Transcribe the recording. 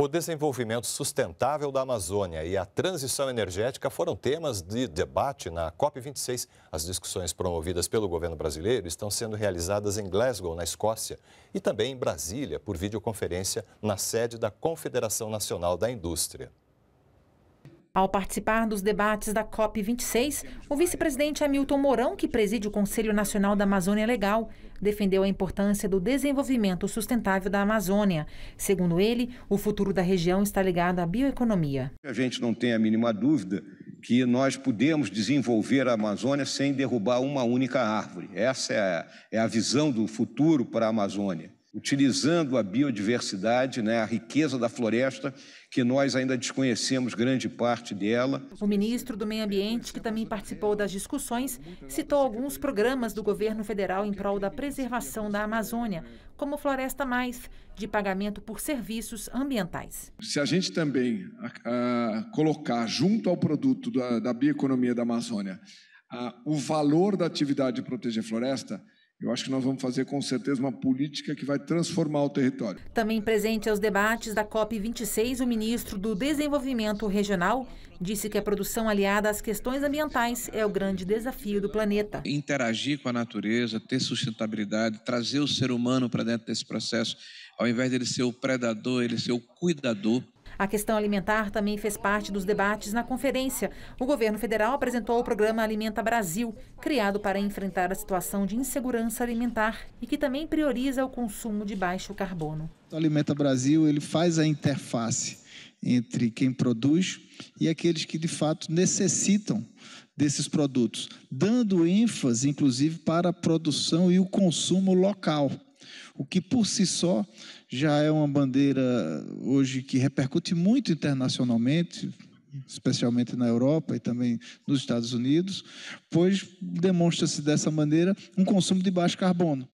O desenvolvimento sustentável da Amazônia e a transição energética foram temas de debate na COP26. As discussões promovidas pelo governo brasileiro estão sendo realizadas em Glasgow, na Escócia, e também em Brasília, por videoconferência, na sede da Confederação Nacional da Indústria. Ao participar dos debates da COP26, o vice-presidente Hamilton Mourão, que preside o Conselho Nacional da Amazônia Legal, defendeu a importância do desenvolvimento sustentável da Amazônia. Segundo ele, o futuro da região está ligado à bioeconomia. A gente não tem a mínima dúvida que nós podemos desenvolver a Amazônia sem derrubar uma única árvore. Essa é a, é visão do futuro para a Amazônia utilizando a biodiversidade, né, a riqueza da floresta, que nós ainda desconhecemos grande parte dela. O ministro do Meio Ambiente, que também participou das discussões, citou alguns programas do governo federal em prol da preservação da Amazônia, como Floresta Mais, de pagamento por serviços ambientais. Se a gente também ah, ah, colocar junto ao produto da, da bioeconomia da Amazônia ah, o valor da atividade de proteger floresta, eu acho que nós vamos fazer com certeza uma política que vai transformar o território. Também presente aos debates da COP26, o ministro do Desenvolvimento Regional disse que a produção aliada às questões ambientais é o grande desafio do planeta. Interagir com a natureza, ter sustentabilidade, trazer o ser humano para dentro desse processo, ao invés dele ser o predador, ele ser o cuidador. A questão alimentar também fez parte dos debates na conferência. O governo federal apresentou o programa Alimenta Brasil, criado para enfrentar a situação de insegurança alimentar e que também prioriza o consumo de baixo carbono. O Alimenta Brasil ele faz a interface entre quem produz e aqueles que de fato necessitam desses produtos, dando ênfase inclusive para a produção e o consumo local o que por si só já é uma bandeira hoje que repercute muito internacionalmente, especialmente na Europa e também nos Estados Unidos, pois demonstra-se dessa maneira um consumo de baixo carbono.